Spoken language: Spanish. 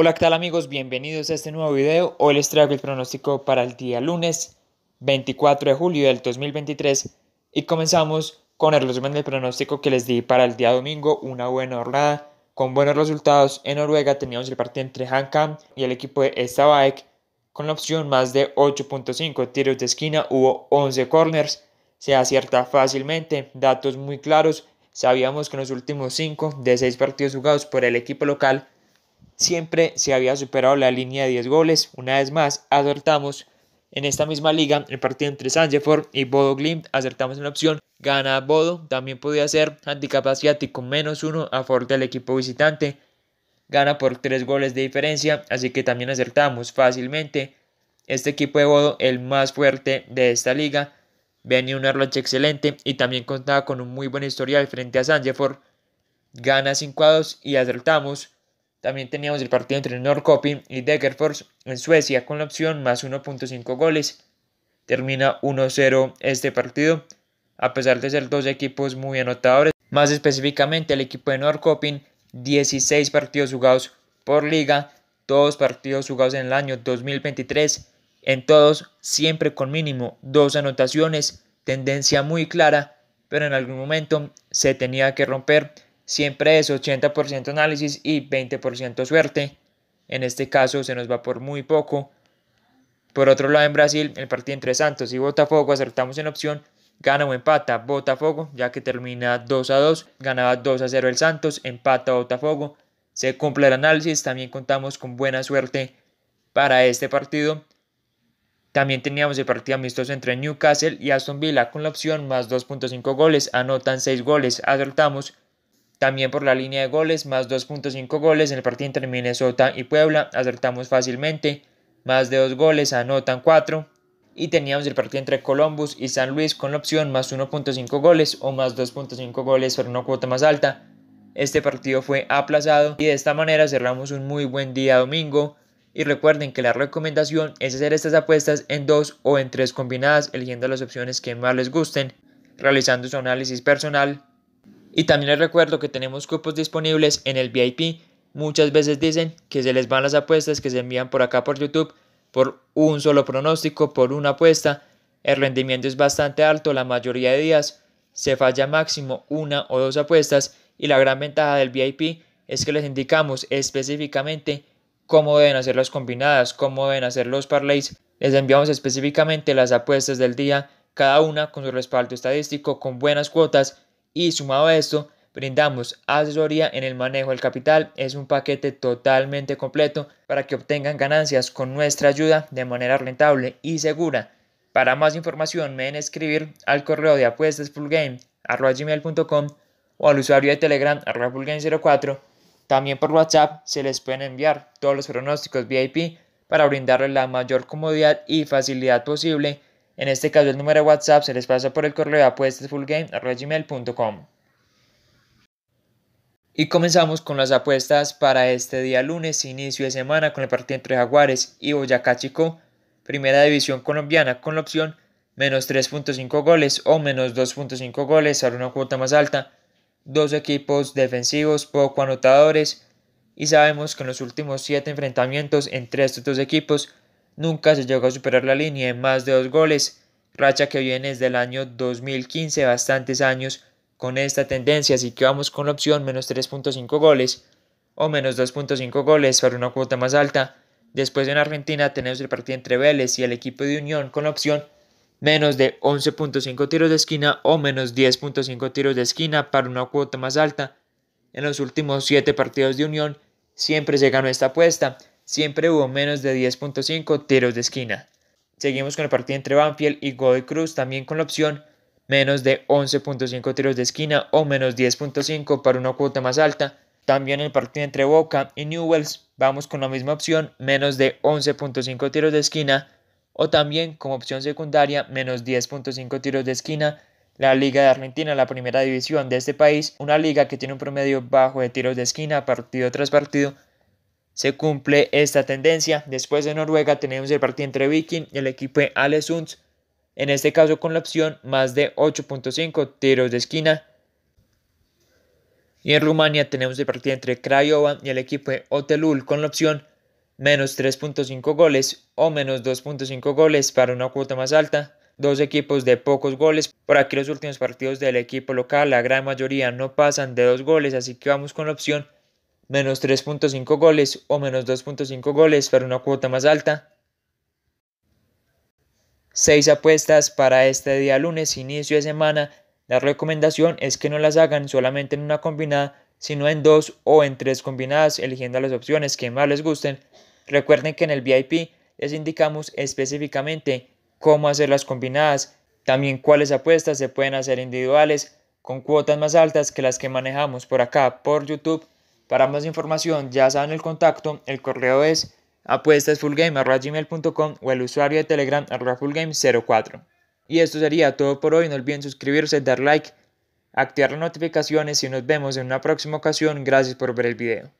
Hola, ¿qué tal amigos? Bienvenidos a este nuevo video. Hoy les traigo el pronóstico para el día lunes 24 de julio del 2023 y comenzamos con el resumen del pronóstico que les di para el día domingo, una buena jornada con buenos resultados. En Noruega teníamos el partido entre Hankam y el equipo de Stabæk con la opción más de 8.5 tiros de esquina, hubo 11 corners, se acierta fácilmente, datos muy claros. Sabíamos que en los últimos 5 de 6 partidos jugados por el equipo local siempre se había superado la línea de 10 goles. Una vez más, acertamos en esta misma liga el partido entre Sanjeford y Bodo Glimt. Acertamos una opción, gana Bodo. También podía ser handicap asiático menos uno a favor del equipo visitante. Gana por 3 goles de diferencia, así que también acertamos fácilmente. Este equipo de Bodo, el más fuerte de esta liga, venía un racha excelente y también contaba con un muy buen historial frente a Sanjeford. Gana 5 a 2 y acertamos también teníamos el partido entre Norrköping y Degerfors en Suecia con la opción más 1.5 goles. Termina 1-0 este partido, a pesar de ser dos equipos muy anotadores. Más específicamente, el equipo de Norrköping, 16 partidos jugados por liga, todos partidos jugados en el año 2023, en todos siempre con mínimo dos anotaciones, tendencia muy clara, pero en algún momento se tenía que romper Siempre es 80% análisis y 20% suerte. En este caso se nos va por muy poco. Por otro lado, en Brasil, el partido entre Santos y Botafogo acertamos en opción gana o empata Botafogo, ya que termina 2 a 2, ganaba 2 a 0 el Santos, empata Botafogo. Se cumple el análisis, también contamos con buena suerte para este partido. También teníamos el partido amistoso entre Newcastle y Aston Villa con la opción más 2.5 goles, anotan 6 goles, acertamos también por la línea de goles, más 2.5 goles en el partido entre Minnesota y Puebla, acertamos fácilmente. Más de 2 goles, anotan 4. Y teníamos el partido entre Columbus y San Luis con la opción más 1.5 goles o más 2.5 goles por una cuota más alta. Este partido fue aplazado y de esta manera cerramos un muy buen día domingo. Y recuerden que la recomendación es hacer estas apuestas en dos o en tres combinadas, eligiendo las opciones que más les gusten, realizando su análisis personal y también les recuerdo que tenemos cupos disponibles en el VIP. Muchas veces dicen que se les van las apuestas que se envían por acá por YouTube por un solo pronóstico, por una apuesta. El rendimiento es bastante alto la mayoría de días. Se falla máximo una o dos apuestas y la gran ventaja del VIP es que les indicamos específicamente cómo deben hacer las combinadas, cómo deben hacer los parlays. Les enviamos específicamente las apuestas del día, cada una con su respaldo estadístico, con buenas cuotas y sumado a esto, brindamos asesoría en el manejo del capital. Es un paquete totalmente completo para que obtengan ganancias con nuestra ayuda de manera rentable y segura. Para más información me escribir al correo de apuestasfullgame.com o al usuario de Telegram fullgame04. También por WhatsApp se les pueden enviar todos los pronósticos VIP para brindarles la mayor comodidad y facilidad posible en este caso, el número de WhatsApp se les pasa por el correo de apuestasfullgame.com. Y comenzamos con las apuestas para este día lunes, inicio de semana con el partido entre Jaguares y Boyacá Chico, primera división colombiana con la opción menos 3.5 goles o menos 2.5 goles a una cuota más alta. Dos equipos defensivos poco anotadores y sabemos que en los últimos 7 enfrentamientos entre estos dos equipos nunca se llegó a superar la línea en más de dos goles, racha que viene desde el año 2015, bastantes años con esta tendencia, así que vamos con la opción menos 3.5 goles o menos 2.5 goles para una cuota más alta. Después en Argentina tenemos el partido entre Vélez y el equipo de Unión con la opción menos de 11.5 tiros de esquina o menos 10.5 tiros de esquina para una cuota más alta. En los últimos 7 partidos de Unión siempre se ganó esta apuesta siempre hubo menos de 10.5 tiros de esquina. Seguimos con el partido entre Banfield y Godoy Cruz, también con la opción menos de 11.5 tiros de esquina o menos 10.5 para una cuota más alta. También el partido entre Boca y Newells, vamos con la misma opción, menos de 11.5 tiros de esquina o también como opción secundaria menos 10.5 tiros de esquina. La Liga de Argentina, la primera división de este país, una liga que tiene un promedio bajo de tiros de esquina partido tras partido, se cumple esta tendencia. Después de Noruega tenemos el partido entre Viking y el equipo de en este caso con la opción más de 8.5 tiros de esquina. Y en Rumania tenemos el partido entre Craiova y el equipo de Otelul con la opción menos 3.5 goles o menos 2.5 goles para una cuota más alta. Dos equipos de pocos goles. Por aquí los últimos partidos del equipo local, la gran mayoría no pasan de dos goles, así que vamos con la opción menos 3.5 goles o menos 2.5 goles para una cuota más alta. seis apuestas para este día lunes, inicio de semana. La recomendación es que no las hagan solamente en una combinada, sino en dos o en tres combinadas, eligiendo las opciones que más les gusten. Recuerden que en el VIP les indicamos específicamente cómo hacer las combinadas, también cuáles apuestas se pueden hacer individuales con cuotas más altas que las que manejamos por acá por YouTube para más información, ya saben el contacto, el correo es apuestasfullgame.com o el usuario de Telegram fullgame04. Y esto sería todo por hoy, no olviden suscribirse, dar like, activar las notificaciones y nos vemos en una próxima ocasión, gracias por ver el video.